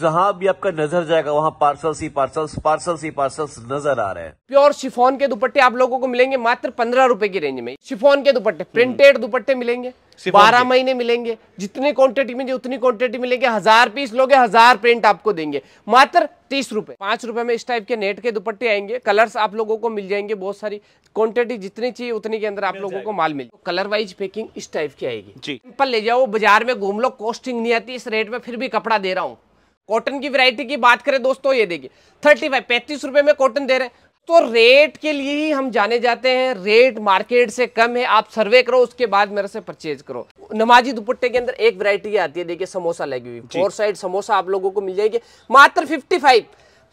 जहां भी आपका नजर जाएगा वहां पार्सल्स ही पार्सल्स पार्सल्स ही पार्सल्स नजर आ रहे हैं प्योर शिफोन के दुपट्टे आप लोगों को मिलेंगे मात्र पंद्रह रुपए की रेंज में शिफोन के दुपट्टे प्रिंटेड hmm. दुपट्टे मिलेंगे बारह महीने मिलेंगे जितनी क्वांटिटी में उतनी क्वांटिटी मिलेंगे हजार पीस लोगे हजार प्रिंट आपको देंगे मात्र तीस रुपए पांच रुपए में इस टाइप के नेट के दुपट्टे आएंगे कलर्स आप लोगों को मिल जाएंगे बहुत सारी क्वांटिटी जितनी चाहिए उतनी के अंदर आप लोगों को माल मिल कलर वाइज पैकिंग इस टाइप की आएगी जी सिंपल ले जाओ बाजार में घूम लो कॉस्टिंग नहीं आती इस रेट में फिर भी कपड़ा दे रहा हूँ कॉटन की वैरायटी की बात करें दोस्तों ये देखिए थर्टी फाइव पैंतीस रुपए में कॉटन दे रहे हैं तो रेट के लिए ही हम जाने जाते हैं रेट मार्केट से कम है आप सर्वे करो उसके बाद मेरे से परचेज करो नमाजी दुपट्टे के अंदर एक वैरायटी आती है देखिए समोसा लगी हुई फोर साइड समोसा आप लोगों को मिल जाएगी मात्र फिफ्टी फाइव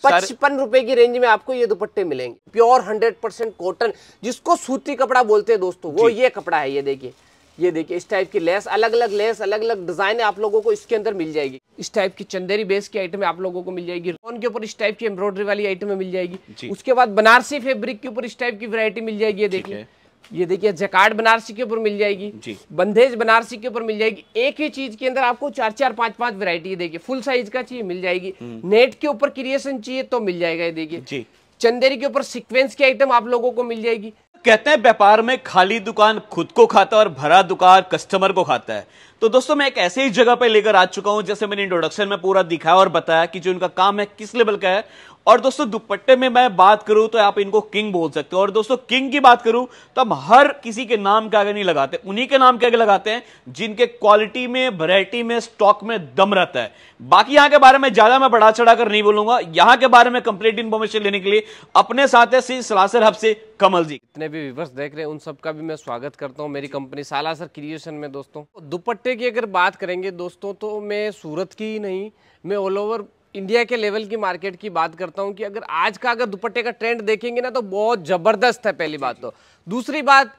पचपन रुपए की रेंज में आपको ये दुपट्टे मिलेंगे प्योर हंड्रेड परसेंट कॉटन जिसको सूती कपड़ा बोलते हैं दोस्तों वो ये कपड़ा है ये देखिए ये देखिए इस टाइप की लेस अलग अलग लेस अलग अलग डिजाइन आप लोगों को इसके अंदर मिल जाएगी इस टाइप की चंदेरी बेस की आइटम आप लोगों को मिल जाएगी रोन के ऊपर इस टाइप की एम्ब्रॉयडरी वाली आइटम मिल जाएगी उसके बाद बनारसी फेब्रिक के ऊपर इस टाइप की वरायटी मिल जाएगी ये देखिए ये देखिए जकार्ड बनारसी के ऊपर मिल जाएगी बंदेज बंधेज बनारसी के ऊपर मिल जाएगी एक ही चीज के अंदर आपको चार चार पांच पांच वेरायटी देखिए फुल साइज का चाहिए मिल जाएगी नेट हम्म। के ऊपर क्रिएशन चाहिए तो मिल जाएगा ये देखिए चंदेरी के ऊपर सीक्वेंस की आइटम आप लोगों को मिल जाएगी कहते हैं व्यापार में खाली दुकान खुद को खाता है और भरा दुकान कस्टमर को खाता है तो दोस्तों मैं एक ऐसे ही जगह पर लेकर आ चुका हूं जैसे मैंने इंट्रोडक्शन में पूरा दिखाया और बताया कि जो इनका काम है किस लेवल का है और दोस्तों दुपट्टे में मैं बात करूं तो आप इनको किंग बोल सकते हो और दोस्तों किंग की बात करूं तो हम हर किसी के नाम के आगे नहीं लगाते उन्हीं के नाम के आगे लगाते हैं जिनके क्वालिटी में वैरायटी में स्टॉक में दम रहता है बाकी यहां के बारे में ज्यादा मैं बढ़ा चढ़ाकर नहीं बोलूंगा यहां के बारे में कंप्लीट इन्फॉर्मेशन लेने के लिए अपने साथ है सलासर हब से कमल जी जितने भी व्यूवर्स देख रहे हैं उन सबका भी मैं स्वागत करता हूँ मेरी कंपनी सालासर क्रिएशन में दोस्तों दुपट्टे की अगर बात करेंगे दोस्तों तो मैं सूरत की ही नहीं मैं ऑल ओवर इंडिया के लेवल की मार्केट की बात करता हूं कि अगर आज का अगर दुपट्टे का ट्रेंड देखेंगे ना तो बहुत ज़बरदस्त है पहली बात तो दूसरी बात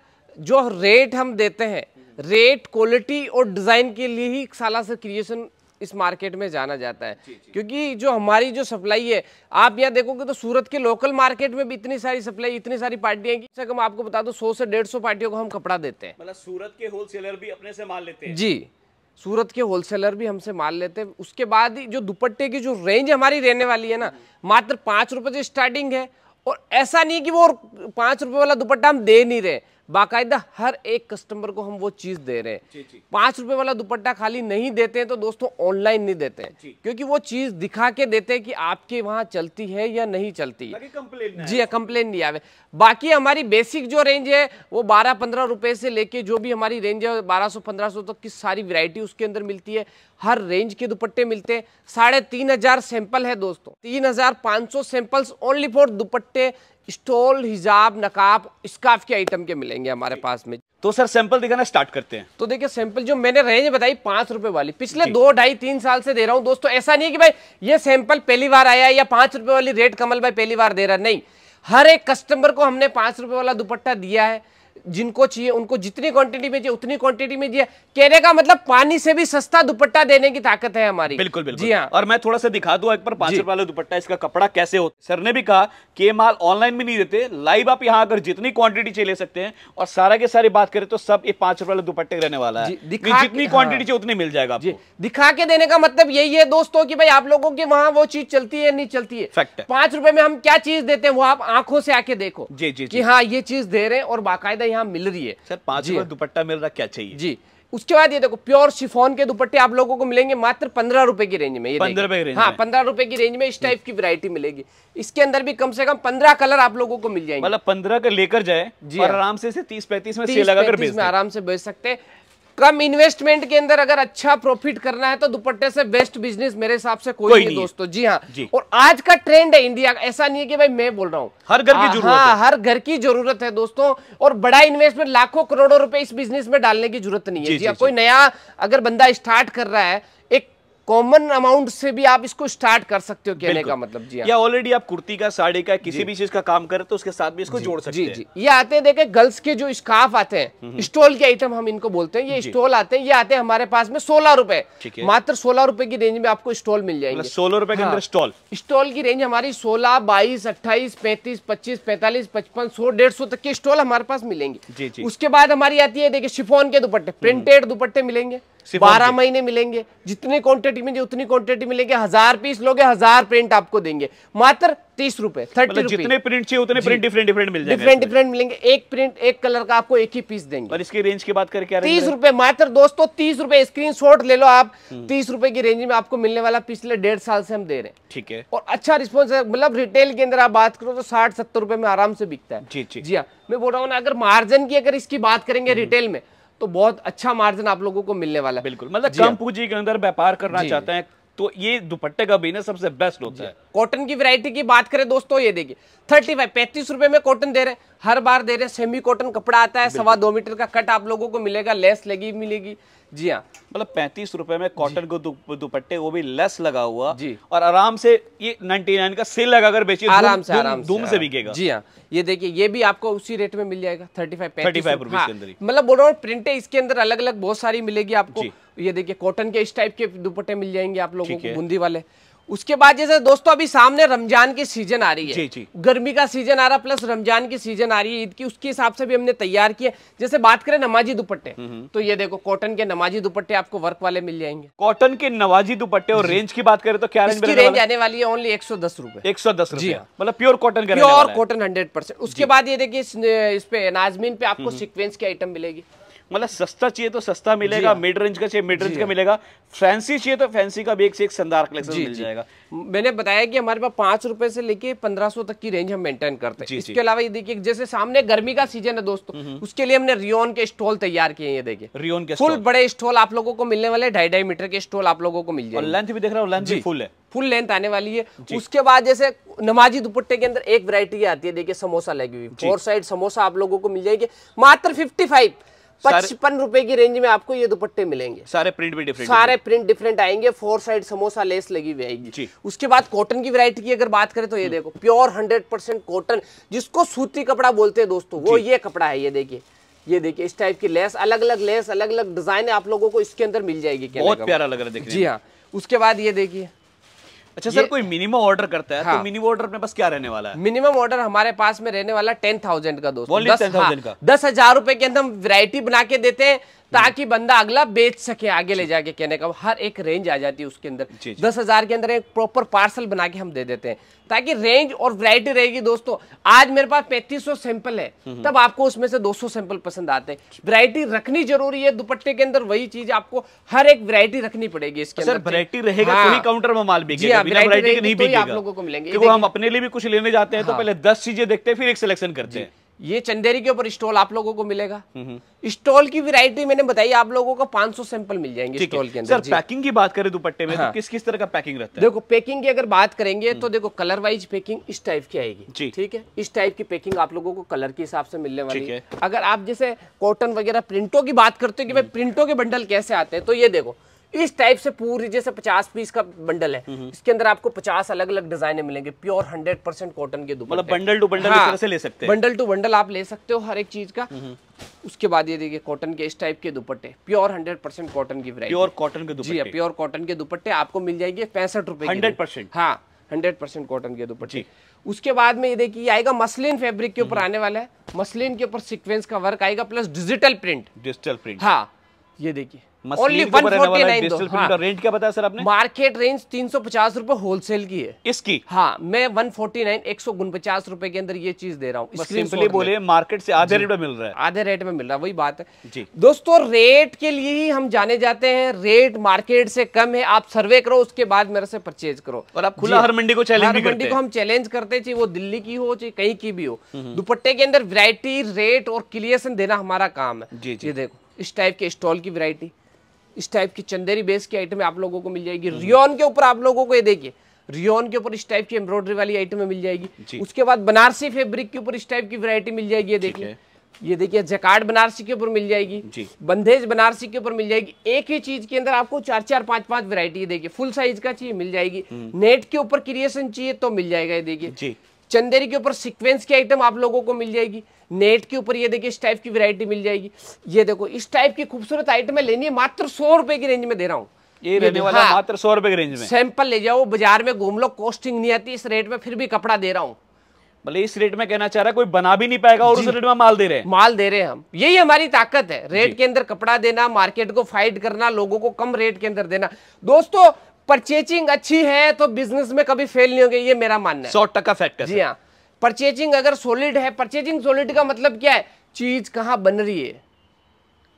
जो रेट हम देते हैं रेट क्वालिटी और डिज़ाइन के लिए ही साला से क्रिएशन इस मार्केट में जाना जाता है जी, जी। क्योंकि जो हमारी जो सप्लाई है आप यहाँ देखोगे तो सूरत के लोकल मार्केट में भी इतनी सारी सप्लाई इतनी सारी पार्टियां की कम आपको बता दो सौ से डेढ़ पार्टियों को हम कपड़ा देते हैं मतलब सूरत के होलसेलर भी अपने से माल लेते हैं जी सूरत के होलसेलर भी हमसे माल लेते हैं उसके बाद ही जो दुपट्टे की जो रेंज हमारी रहने वाली है ना मात्र पाँच रुपये से स्टार्टिंग है और ऐसा नहीं कि वो पाँच रुपये वाला दुपट्टा हम दे नहीं रहे बाकायदा हर एक कस्टमर को हम वो चीज़ दे रहे हैं पांच रुपए वाला दुपट्टा खाली नहीं देते हैं तो दोस्तों ऑनलाइन नहीं देते हैं क्योंकि वो चीज़ दिखा के देते हैं कि आपके वहां चलती है या नहीं चलती है जी कंप्लेन नहीं आवे बाकी हमारी बेसिक जो रेंज है वो बारह पंद्रह रुपए से लेके जो भी हमारी रेंज है बारह सौ पंद्रह सौ तक की सारी वैरायटी उसके अंदर मिलती है हर रेंज के दुपट्टे मिलते हैं साढ़े तीन हजार सैंपल है दोस्तों तीन हजार पांच सौ सैंपल्स ओनली फॉर दुपट्टे स्टोल हिजाब नकाब स्का के आइटम के मिलेंगे हमारे पास में तो सर सैंपल दिखाना स्टार्ट करते हैं तो देखिए सैंपल जो मैंने रेंज बताई पांच रुपए वाली पिछले दो ढाई तीन साल से दे रहा हूँ दोस्तों ऐसा नहीं है कि भाई ये सैंपल पहली बार आया या पांच रुपए वाली रेट कमल भाई पहली बार दे रहा नहीं हर एक कस्टमर को हमने पांच रुपए वाला दुपट्टा दिया है जिनको चाहिए उनको जितनी क्वांटिटी में चाहिए उतनी क्वांटिटी में दिया कहने का मतलब पानी से भी सस्ता दुपट्टा देने की ताकत है हमारी बिल्कुल बिल्कुल जी हाँ और मैं थोड़ा सा दिखा दूर एक पर पांच रुपए वाला दुपट्टा इसका कपड़ा कैसे हो सर ने भी कहा कि माल ऑनलाइन भी नहीं देते लाइव आप यहाँ अगर जितनी क्वांटिटी चाहिए ले सकते हैं और सारा के सारी बात करें तो सब ये पांच रुपए वाले दुपट्टे रहने वाला है जितनी क्वांटिटी हाँ। चाहिए उतनी मिल जाएगा दिखा के देने का मतलब यही है दोस्तों की भाई आप लोगों की वहाँ वो चीज चलती है नहीं चलती है पांच रुपए में हम क्या चीज देते हैं वो आप आंखों से आके देखो जी जी हाँ ये चीज दे रहे हैं और बाकायदा है यहाँ मिल रही है सर पांच रुपये हाँ। दुपट्टा मिल रहा क्या चाहिए जी उसके बाद ये देखो प्योर शिफोन के दुपट्टे आप लोगों को मिलेंगे मात्र पंद्रह रुपए की रेंज में ये पंद्रह रुपए हाँ पंद्रह रुपए की रेंज में इस टाइप की वैरायटी मिलेगी इसके अंदर भी कम से कम पंद्रह कलर आप लोगों को मिल जाएंगे मतलब पंद्रह का लेकर जाए जी हाँ। आराम से तीस पैंतीस में आराम से बेच सकते हैं कम इन्वेस्टमेंट के अंदर अगर अच्छा प्रॉफिट करना है तो दुपट्टे से बेस्ट बिजनेस मेरे हिसाब से कोई, कोई नहीं, नहीं दोस्तों जी हाँ जी। और आज का ट्रेंड है इंडिया का ऐसा नहीं है कि भाई मैं बोल रहा हूँ हर घर की हाँ, जरूरत हाँ, हर घर की जरूरत है दोस्तों और बड़ा इन्वेस्टमेंट लाखों करोड़ों रुपए इस बिजनेस में डालने की जरूरत नहीं है जी, जी, जी हाँ, कोई नया अगर बंदा स्टार्ट कर रहा है एक कॉमन अमाउंट से भी आप इसको स्टार्ट कर सकते हो कहने का मतलब जी हाँ। या ऑलरेडी आप कुर्ती का साड़ी का किसी भी चीज का काम करें तो उसके साथ भी इसको जोड़ सकते हैं जी ये आते हैं देखे गर्ल्स के जो स्काफ आते हैं स्टॉल हम्म, हम्म। के आइटम हम इनको बोलते हैं ये स्टॉल आते हैं ये आते हैं हमारे पास में सोलह रूपए मात्र सोलह रूपए की रेंज में आपको स्टॉल मिल मतलब जाएगी सोलह रूपए के हाँ। अंदर स्टॉल स्टॉल की रेंज हमारी सोलह बाईस अट्ठाईस पैंतीस पच्चीस पैंतालीस पचपन सौ डेढ़ सौ तक के स्टॉल हमारे पास मिलेंगे उसके बाद हमारी आती है देखिए शिफोन के दुपट्टे प्रिंटेड हम्म। दुपट्टे मिलेंगे बारह महीने मिलेंगे जितनी क्वांटिटी में उतनी क्वांटिटी मिलेंगे हजार पीस लोगे हजार प्रिंट आपको देंगे मात्र तीस रुपए थर्टी मतलब जितने प्रिंट चाहिए उतने प्रिंट डिफरेंट डिफरेंट मिल जाएंगे डिफरेंट डिफरेंट मिलेंगे एक प्रिंट एक कलर का आपको एक ही पीस देंगे और इसकी रेंज की बात करके तीस रुपए मात्र दोस्तों तीस रुपए स्क्रीन ले लो आप तीस रुपए की रेंज में आपको मिलने वाला पिछले डेढ़ साल से हम दे रहे हैं ठीक है और अच्छा रिस्पॉन्स है मतलब रिटेल के अंदर आप बात करो तो साठ सत्तर रुपए में आराम से बिकता है जी जी जी हाँ, मैं बोल रहा हूँ अगर मार्जिन की अगर इसकी बात करेंगे रिटेल हम्म। में तो बहुत अच्छा मार्जिन आप लोगों को मिलने वाला है बिल्कुल मतलब कम हाँ। पूंजी के अंदर व्यापार करना चाहते हैं तो ये दुपट्टे का बिजनेस सबसे बेस्ट होता है कॉटन की वैरायटी की बात करें दोस्तों ये देखिए थर्टी फाइव पैंतीस रुपए में कॉटन दे रहे हर बार दे रहे सेमी कॉटन कपड़ा आता है सवा दो मीटर का कट आप लोगों को मिलेगा लेस लगी मिलेगी जी हाँ मतलब पैंतीस रुपए में कॉटन को दुपट्टे वो भी लेस लगा हुआ जी और आराम से ये नाइनटी नाइन का सेल लगा कर बेचिए आराम से आराम धूम से बिकेगा जी हाँ ये देखिए ये भी आपको उसी रेट में मिल जाएगा थर्टी फाइव थर्टी फाइव मतलब बोल रहा हूँ प्रिंटे इसके अंदर अलग अलग बहुत सारी मिलेगी आपको ये देखिए कॉटन के इस टाइप के दुपट्टे मिल जाएंगे आप लोगों को बूंदी वाले उसके बाद जैसे दोस्तों अभी सामने रमजान की सीजन आ रही है जी जी। गर्मी का सीजन आ रहा प्लस रमजान की सीजन आ रही है ईद की उसके हिसाब से भी हमने तैयार किए जैसे बात करें नमाजी दुपट्टे हम्म, हम्म। तो ये देखो कॉटन के नमाजी दुपट्टे आपको वर्क वाले मिल जाएंगे कॉटन के नमाजी दुपट्टे और रेंज की बात करें तो क्या रेंज रेंज आने वाली है ओनली एक सौ दस रूपए एक सौ दस जी हाँ। मतलब pure cotton pure cotton hundred percent उसके बाद ये देखिए इस पे नाजमीन पे आपको सिक्वेंस हम्म, की आइटम मिलेगी मतलब सस्ता चाहिए तो सस्ता मिलेगा मिड रेंज का चाहिए मिड रेंज का मिलेगा फैंसी चाहिए तो फैंसी का भी एक से एक शानदार कलेक्शन मिल जाएगा मैंने बताया कि हमारे पास पांच रुपए से लेके पंद्रह सौ तक की रेंज हम मेंटेन करते हैं इसके अलावा ये देखिए जैसे सामने गर्मी का सीजन है दोस्तों हम्म, हम्म। उसके लिए हमने रियोन के स्टॉल तैयार किए हैं देखिए रियोन के फुल बड़े स्टॉल आप लोगों को मिलने वाले ढाई ढाई मीटर के स्टॉल आप लोगों को मिल जाए लेंथ भी देख रहा हूँ लेंथ फुल है फुल लेंथ आने वाली है उसके बाद जैसे नमाजी दुपट्टे के अंदर एक वैरायटी आती है देखिए समोसा लगी हुई फोर साइड समोसा आप लोगों को मिल जाएगी मात्र फिफ्टी फाइव पचपन रुपए की रेंज में आपको ये दुपट्टे मिलेंगे सारे प्रिंट भी डिफरेंट सारे प्रिंट डिफरेंट आएंगे फोर साइड समोसा लेस लगी हुई आएगी उसके बाद कॉटन की वैरायटी की अगर बात करें तो ये हम्म। देखो प्योर हंड्रेड परसेंट कॉटन जिसको सूती कपड़ा बोलते हैं दोस्तों वो ये कपड़ा है ये देखिए ये देखिए इस टाइप की लेस अलग अलग लेस अलग अलग डिजाइन आप लोगों को इसके अंदर मिल जाएगी क्या बहुत प्यारा मतलब। लग रहा है जी हाँ उसके बाद ये देखिए अच्छा सर कोई मिनिमम ऑर्डर करता है तो हाँ, तो मिनिमम ऑर्डर में बस क्या रहने वाला है मिनिमम ऑर्डर हमारे पास में रहने वाला टेन थाउजेंड का दोस्तों दस, हाँ, का दस हजार रुपए के अंदर हम वैरायटी बना के देते हैं ताकि बंदा अगला बेच सके आगे ले जाके कहने का हर एक रेंज आ जाती है उसके अंदर दस हजार के अंदर एक प्रॉपर पार्सल बना के हम दे देते हैं ताकि रेंज और वैरायटी रहेगी दोस्तों आज मेरे पास पैंतीस सैंपल है हम्म, हम्म। तब आपको उसमें से 200 सैंपल पसंद आते हैं वैरायटी रखनी जरूरी है दुपट्टे के अंदर वही चीज आपको हर एक वैरायटी रखनी पड़ेगी इसके अंदर वैरायटी रहेगा तो हाँ। काउंटर में माल बिकेगा हाँ, नहीं तो बिकेगा आप लोगों को मिलेंगे हम अपने लिए भी कुछ लेने जाते हैं तो हाँ। पहले दस चीजें देखते हैं फिर एक सिलेक्शन करते हैं ये चंदेरी के ऊपर स्टॉल आप लोगों को मिलेगा हम्म, हम्म। स्टॉल की वैरायटी मैंने बताई आप लोगों को 500 सैंपल मिल जाएंगे स्टॉल के अंदर सर पैकिंग की बात करें दुपट्टे में तो हाँ। तो किस किस तरह का पैकिंग रहता है देखो पैकिंग की अगर बात करेंगे हम्म। तो देखो कलर वाइज पैकिंग इस टाइप की आएगी ठीक है इस टाइप की पैकिंग आप लोगों को कलर के हिसाब से मिलने वाली है अगर आप जैसे कॉटन वगैरह प्रिंटो की बात करते हो कि भाई प्रिंटों के बंडल कैसे आते हैं तो ये देखो इस टाइप से पूरी जैसे पचास पीस का बंडल है हम्म, हम्म। इसके अंदर आपको पचास अलग अलग डिजाइने मिलेंगे प्योर हंड्रेड परसेंट कॉटन के दुपट्टे मतलब बंडल टू बंडल हाँ, से ले सकते हैं बंडल टू बंडल आप ले सकते हो हर एक चीज का हम्म, उसके बाद ये देखिए कॉटन के इस टाइप के दुपट्टे प्योर हंड्रेड परसेंट कॉटन की वरायटी प्योर कॉटन के दुपट्टे जी प्योर कॉटन के दुपट्टे आपको मिल जाएगी पैंसठ रुपए हंड्रेड परसेंट हाँ हंड्रेड परसेंट कॉटन के दुपट्टे उसके बाद में ये देखिए आएगा मसलिन फेब्रिक के ऊपर आने वाला है मसलिन के ऊपर सिक्वेंस का वर्क आएगा plus digital print digital print हाँ ये देखिए हाँ। क्या बताया मार्केट रेंज तीन सौ पचास रूपए होलसेल की है इसकी हाँ मैं वन फोर्टी नाइन एक सौ उनपचास रूपए के अंदर ये चीज दे रहा हूँ सिंपली बोले मार्केट से आधे रेट में मिल रहा है आधे रेट में मिल रहा है वही बात है जी दोस्तों रेट के लिए ही हम जाने जाते हैं रेट मार्केट से कम है आप सर्वे करो उसके बाद मेरे से परचेज करो और आप खुला हर मंडी को चैलेंज हर मंडी को हम चैलेंज करते हैं वो दिल्ली की हो चाहे कहीं की भी हो हम्म, हम्म। दुपट्टे के अंदर वेरायटी रेट और क्लियर देना हमारा काम है जी जी देखो इस टाइप के स्टॉल की वेरायटी इस टाइप की चंदेरी बेस की आइटम आप लोगों को मिल जाएगी रियोन के ऊपर आप लोगों को ये देखिए रियोन के ऊपर इस टाइप की एम्ब्रॉयडरी वाली आइटमें मिल जाएगी उसके बाद बनारसी फेब्रिक के ऊपर इस टाइप की वरायटी मिल जाएगी ये देखिए ये देखिए जकार्ड बनारसी के ऊपर मिल जाएगी बंधेज बनारसी के ऊपर मिल जाएगी एक ही चीज के अंदर आपको चार चार पांच पांच वेरायटी देखिए फुल साइज का चाहिए मिल जाएगी नेट हम्म। के ऊपर क्रिएशन चाहिए तो मिल जाएगा ये देखिए चंदेरी के ऊपर सीक्वेंस की आइटम आप लोगों को मिल जाएगी नेट के ऊपर ये देखिए इस टाइप की वैरायटी मिल जाएगी ये देखो इस टाइप की खूबसूरत आइटमें लेनी है मात्र सौ रुपए की रेंज में दे रहा हूँ ये रहने वाला हाँ। मात्र सौ रुपए की रेंज में सैंपल ले जाओ बाजार में घूम लो कॉस्टिंग नहीं आती इस रेट में फिर भी कपड़ा दे रहा हूँ भले इस रेट में कहना चाह रहा है कोई बना भी नहीं पाएगा और उस रेट में माल दे रहे हैं माल दे रहे हैं हम यही हमारी ताकत है रेट के अंदर कपड़ा देना मार्केट को फाइट करना लोगों को कम रेट के अंदर देना दोस्तों परचेजिंग अच्छी है तो बिजनेस में कभी फेल नहीं होगी ये मेरा मानना है सौ टका फैक्टर जी हाँ परचेजिंग अगर सोलिड है परचेजिंग सोलिड का मतलब क्या है चीज कहाँ बन रही है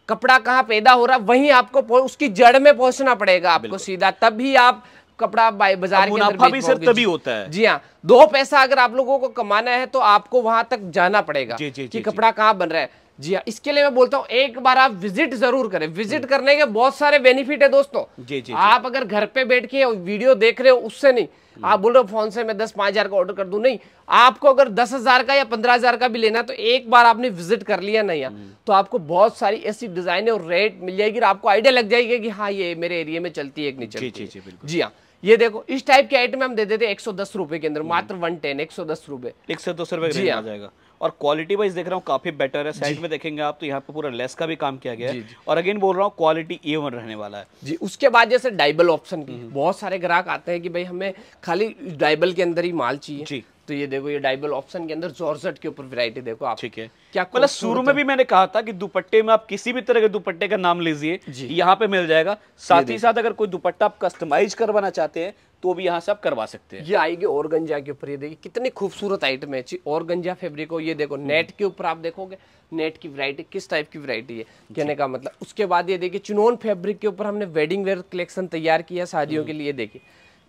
कपड़ा कहाँ पैदा हो रहा वहीं आपको उसकी जड़ में पहुंचना पड़ेगा आपको सीधा तब ही आप कपड़ा बाजार के अंदर भी सिर्फ तभी होता है जी हाँ दो पैसा अगर आप लोगों को कमाना है तो आपको वहां तक जाना पड़ेगा जी, जी, कि जी, कपड़ा कहाँ बन रहा है जी हाँ इसके लिए मैं बोलता हूँ एक बार आप विजिट जरूर करें विजिट हम्म। करने के बहुत सारे बेनिफिट है दोस्तों जी जी आप अगर घर पे बैठ के वीडियो देख रहे हो उससे नहीं हम्म। आप बोल रहे हो फोन से मैं दस पांच हजार का ऑर्डर कर दू नहीं आपको अगर दस हजार का या पंद्रह हजार का भी लेना तो एक बार आपने विजिट कर लिया ना यहाँ हम्म। तो आपको बहुत सारी ऐसी डिजाइने और रेट मिल जाएगी और आपको आइडिया लग जाएगी कि हाँ ये मेरे एरिया में चलती है एक नहीं चलती जी, हाँ ये देखो इस टाइप के आइटम हम दे देते एक सौ दस रुपए के अंदर मात्र वन टेन एक सौ दस रुपए एक सौ दस रुपए जी आ हाँ। जाएगा और क्वालिटी वाइज देख रहा हूँ काफ़ी बेटर है साइड में देखेंगे आप तो यहाँ पे पूरा लेस का भी काम किया गया है और अगेन बोल रहा हूँ क्वालिटी ए रहने वाला है जी उसके बाद जैसे डाइबल ऑप्शन की हम्म। बहुत सारे ग्राहक आते हैं कि भाई हमें खाली डाइबल के अंदर ही माल चाहिए तो ये देखो ये डाइबल ऑप्शन के अंदर जॉर्जट के ऊपर वैरायटी देखो आप ठीक है क्या मतलब शुरू में भी मैंने कहा था कि दुपट्टे में आप किसी भी तरह के दुपट्टे का नाम लीजिए यहाँ पे मिल जाएगा साथ ही साथ अगर कोई दुपट्टा आप कस्टमाइज करवाना चाहते हैं तो भी यहाँ से आप करवा सकते हैं ये आएगी और गंजा के ऊपर ये देखिए कितनी खूबसूरत आइटम है और गंजा फेब्रिक हो ये देखो नेट हम्म। के ऊपर आप देखोगे नेट की वैरायटी किस टाइप की वैरायटी है कहने का मतलब उसके बाद ये देखिए चुनौन फैब्रिक के ऊपर हमने वेडिंग वेयर कलेक्शन तैयार किया शादियों हम्म। के लिए देखिए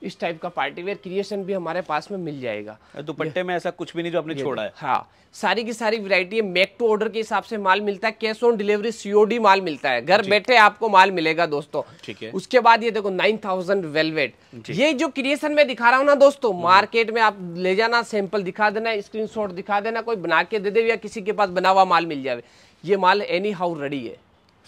इस टाइप का पार्टी वेयर क्रिएशन भी हमारे पास में मिल जाएगा दुपट्टे में ऐसा कुछ भी नहीं जो आपने छोड़ा है हाँ सारी की सारी वैरायटी मेक टू ऑर्डर के हिसाब से माल मिलता है कैश ऑन डिलीवरी सीओडी माल मिलता है घर बैठे आपको माल मिलेगा दोस्तों ठीक है उसके बाद ये देखो नाइन थाउजेंड वेलवेट ये जो क्रिएशन में दिखा रहा हूँ ना दोस्तों मार्केट में आप ले जाना सैंपल दिखा देना स्क्रीन दिखा देना कोई बना के दे दे या किसी के पास बना हुआ माल मिल जाए ये माल एनी हाउ रेडी है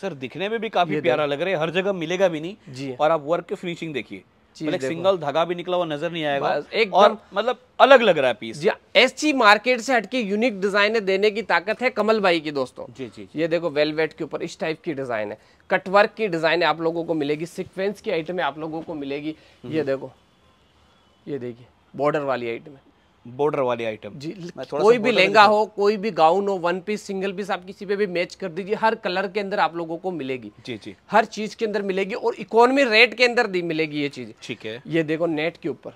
सर दिखने में भी काफी प्यारा लग रहा है हर जगह मिलेगा भी नहीं जी और आप वर्क के फिनिशिंग देखिए मतलब एक सिंगल धागा भी निकला हुआ नजर नहीं आएगा एक और मतलब अलग लग रहा है पीस जी एसची मार्केट से हटके यूनिक डिजाइने देने की ताकत है कमल भाई की दोस्तों जी जी, जी। ये देखो वेलवेट के ऊपर इस टाइप की डिजाइन है कटवर्क की डिजाइन आप लोगों को मिलेगी सिक्वेंस की आइटमें आप लोगों को मिलेगी ये हम्म। देखो ये देखिए बॉर्डर वाली आइटमें बॉर्डर वाले आइटम जी कोई भी लहंगा हो कोई भी गाउन हो वन पीस सिंगल पीस आप किसी पे भी मैच कर दीजिए हर कलर के अंदर आप लोगों को मिलेगी जी जी हर चीज के अंदर मिलेगी और इकोनॉमी रेट के अंदर दी मिलेगी ये चीज ठीक है ये देखो नेट के ऊपर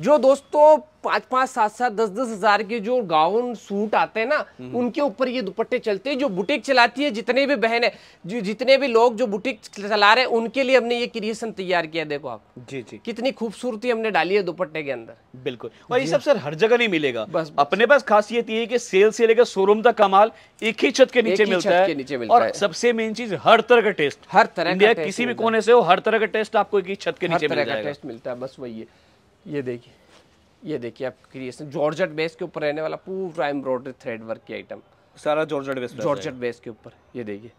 जो दोस्तों पांच पांच सात सात दस दस हजार के जो गाउन सूट आते हैं ना हम्म। उनके ऊपर ये दुपट्टे चलते हैं जो बुटीक चलाती है जितने भी बहन है जो जितने भी लोग जो बुटीक चला रहे हैं उनके लिए हमने ये क्रिएशन तैयार किया देखो आप जी जी कितनी खूबसूरती हमने डाली है दुपट्टे के अंदर बिल्कुल और ये सब सर हर जगह नहीं मिलेगा बस अपने पास खासियत ये है कि सेल से लेकर शोरूम तक कमाल एक ही छत के नीचे मिलता है और सबसे मेन चीज हर तरह का टेस्ट हर तरह किसी भी कोने से हो हर तरह का टेस्ट आपको एक ही छत के नीचे मिलता है बस वही है ये देखिए ये देखिए आप क्रिएशन जॉर्जेट बेस के ऊपर रहने वाला पूरा एम्ब्रॉयडरी थ्रेड वर्क की आइटम सारा जॉर्जेट बेस जॉर्जेट बेस के ऊपर ये देखिए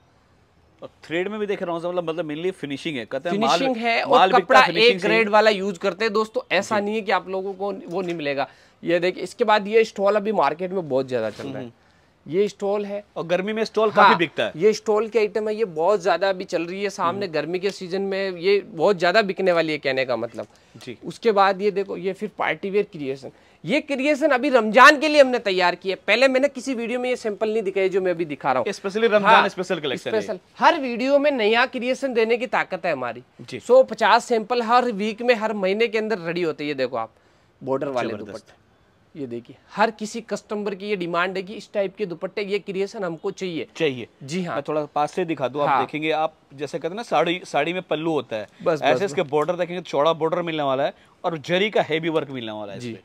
और थ्रेड में भी देख रहा हूँ मतलब मतलब मेनली फिनिशिंग है कहते हैं फिनिशिंग माल, है और कपड़ा एक ग्रेड वाला यूज करते हैं दोस्तों ऐसा नहीं है कि आप लोगों को वो नहीं मिलेगा ये देखिए इसके बाद ये स्टॉल अभी मार्केट में बहुत ज्यादा चल रहा है हम्म। ये स्टॉल है और गर्मी में स्टॉल हाँ, काफी बिकता है ये स्टॉल की आइटम है ये बहुत ज्यादा अभी चल रही है सामने हम्म। गर्मी के सीजन में ये बहुत ज्यादा बिकने वाली है कहने का मतलब जी उसके बाद ये देखो ये फिर पार्टी वेयर क्रिएशन ये क्रिएशन अभी रमजान के लिए हमने तैयार किया पहले मैंने किसी वीडियो में ये सैंपल नहीं दिखाई जो मैं अभी दिखा रहा हूँ specially Ramzan special collection special हर वीडियो में नया क्रिएशन देने की ताकत है हमारी सौ पचास सैंपल हर वीक में हर महीने के अंदर रेडी होते ये देखो आप बॉर्डर वाले दुपट्टे ये देखिए हर किसी कस्टमर की ये डिमांड है कि इस टाइप के दुपट्टे ये क्रिएशन हमको चाहिए चाहिए जी हाँ मैं थोड़ा पास से दिखा दूँ हाँ। आप देखेंगे आप जैसे कहते हैं ना साड़ी साड़ी में पल्लू होता है बस ऐसे बस, इसके बॉर्डर देखेंगे चौड़ा बॉर्डर मिलने वाला है और जरी का हैवी वर्क मिलने वाला है जी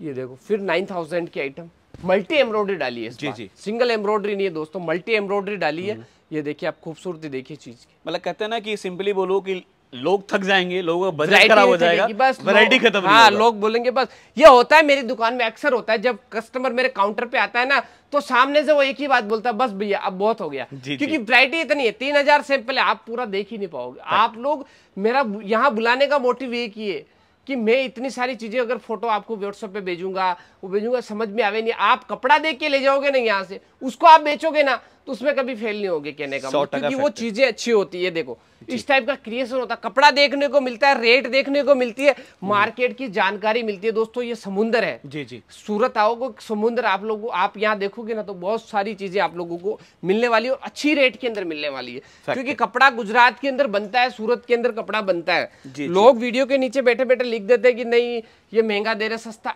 ये देखो फिर नाइन थाउजेंड की आइटम मल्टी एम्ब्रॉयडरी डाली है जी जी सिंगल एम्ब्रॉयडरी नहीं है दोस्तों मल्टी एम्ब्रॉयडरी डाली है हम्म। ये देखिए आप खूबसूरती देखिए चीज की मतलब कहते हैं ना कि सिंपली बोलो कि लोग थक जाएंगे लोगों का बजट खराब हो जाएगा बस वैरायटी खत्म हाँ लोग बोलेंगे बस ये होता है मेरी दुकान में अक्सर होता है जब कस्टमर मेरे काउंटर पे आता है ना तो सामने से वो एक ही बात बोलता है बस भैया अब बहुत हो गया क्योंकि वैरायटी इतनी है तीन हजार सैंपल आप पूरा देख ही नहीं पाओगे आप लोग मेरा यहाँ बुलाने का मोटिव एक ही है कि मैं इतनी सारी चीज़ें अगर फोटो आपको व्हाट्सअप पे भेजूंगा वो भेजूंगा समझ में आवे नहीं आप कपड़ा देख के ले जाओगे ना यहाँ से उसको आप बेचोगे ना तो उसमें कभी फेल नहीं होगी कहने का मतलब, क्योंकि वो चीजें अच्छी होती है देखो इस टाइप का क्रिएशन होता है कपड़ा देखने को मिलता है रेट देखने को मिलती है मार्केट हम्म। की जानकारी मिलती है दोस्तों ये समुंदर है जी जी सूरत आओगे समुन्द्र आप लोगों आप यहाँ देखोगे ना तो बहुत सारी चीजें आप लोगों को मिलने वाली है और अच्छी रेट के अंदर मिलने वाली है क्योंकि कपड़ा गुजरात के अंदर बनता है सूरत के अंदर कपड़ा बनता है लोग वीडियो के नीचे बैठे बैठे लिख देते हैं कि नहीं ये महंगा दे रहे सस्ता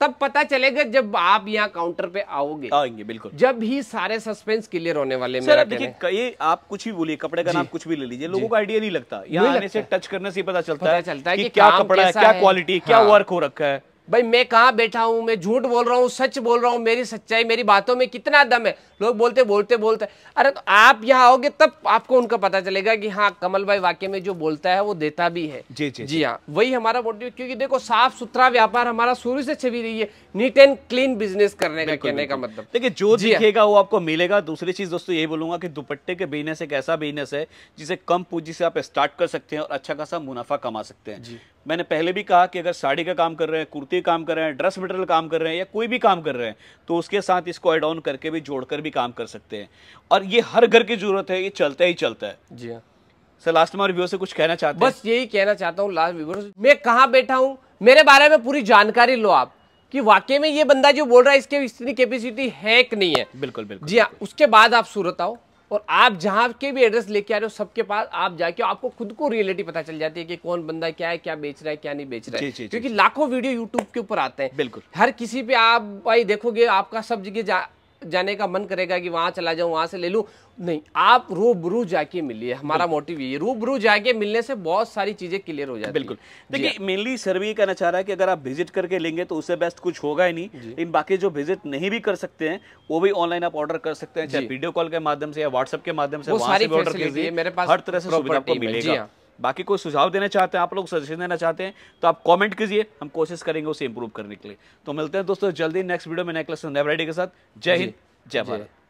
तब पता चलेगा जब आप यहाँ काउंटर पे आओगे आएंगे बिल्कुल जब ही सारे सस्पेंस क्लियर होने वाले सर देखिए आप कुछ भी बोलिए कपड़े का नाम कुछ भी ले लीजिए लोगों को आइडिया नहीं लगता यहाँ आने से टच करने से पता चलता है चलता है कि, क्या कपड़ा है क्या क्वालिटी क्या वर्क हाँ। हो रखा है भाई मैं कहाँ बैठा हूँ मैं झूठ बोल रहा हूँ सच बोल रहा हूँ मेरी सच्चाई मेरी बातों में कितना दम है लोग बोलते बोलते बोलते अरे तो आप यहाँ आओगे तब आपको उनका पता चलेगा कि हाँ कमल भाई वाक्य में जो बोलता है वो देता भी है जी जी जी हाँ वही हमारा मोटिव क्योंकि देखो साफ सुथरा व्यापार हमारा शुरू से छवि रही है नीट एंड क्लीन बिजनेस करने का कहने का मतलब देखिए जो हाँ। दिखेगा वो आपको मिलेगा दूसरी चीज दोस्तों ये बोलूंगा कि दुपट्टे के बिजनेस एक ऐसा बिजनेस है जिसे कम पूंजी से आप स्टार्ट कर सकते हैं और अच्छा खासा मुनाफा कमा सकते हैं जी मैंने पहले भी कहा कि अगर साड़ी का काम कर रहे हैं कुर्ती काम कर रहे हैं ड्रेस मटेरियल काम कर रहे हैं या कोई भी काम कर रहे हैं तो उसके साथ इसको एड ऑन करके भी जोड़कर भी काम कर सकते हैं और ये हर घर की जरूरत है ये चलता ही चलता है जी हाँ सर लास्ट में रिव्यू से कुछ कहना चाहते बस यही कहना चाहता हूँ लास्ट रिव्यू मैं कहाँ बैठा हूँ मेरे बारे में पूरी जानकारी लो आप कि वाकई में ये बंदा जो बोल रहा है इसके इतनी कैपेसिटी है कि नहीं है बिल्कुल बिल्कुल जी हाँ उसके बाद आप सूरत आओ और आप जहाँ के भी एड्रेस लेके आ रहे हो सबके पास आप जाके आपको खुद को रियलिटी पता चल जाती है कि कौन बंदा क्या है क्या बेच रहा है क्या नहीं बेच रहा है जी, जी, क्योंकि लाखों वीडियो यूट्यूब के ऊपर आते हैं बिल्कुल हर किसी पे आप भाई देखोगे आपका सब जगह जाने का मन करेगा कि वहाँ चला जाऊँ वहाँ से ले लूँ नहीं आप रूबरू जाके मिलिए हमारा मोटिव ये रूबरू जाके मिलने से बहुत सारी चीज़ें क्लियर हो जाती बिल्कुल देखिए मेनली सर्वे कहना चाह रहा है कि अगर आप विजिट करके लेंगे तो उससे बेस्ट कुछ होगा ही नहीं लेकिन बाकी जो विजिट नहीं भी कर सकते हैं वो भी ऑनलाइन आप ऑर्डर कर सकते हैं चाहे वीडियो कॉल के माध्यम से या व्हाट्सएप के माध्यम से मेरे पास हर तरह से सुविधा मिलेगी हाँ। बाकी कोई सुझाव देना चाहते हैं आप लोग सजेशन देना चाहते हैं तो आप कमेंट कीजिए हम कोशिश करेंगे उसे इंप्रूव करने के लिए तो मिलते हैं दोस्तों जल्दी नेक्स्ट वीडियो में नेक्स्ट लेसन के साथ जय हाँ हिंद जय भारत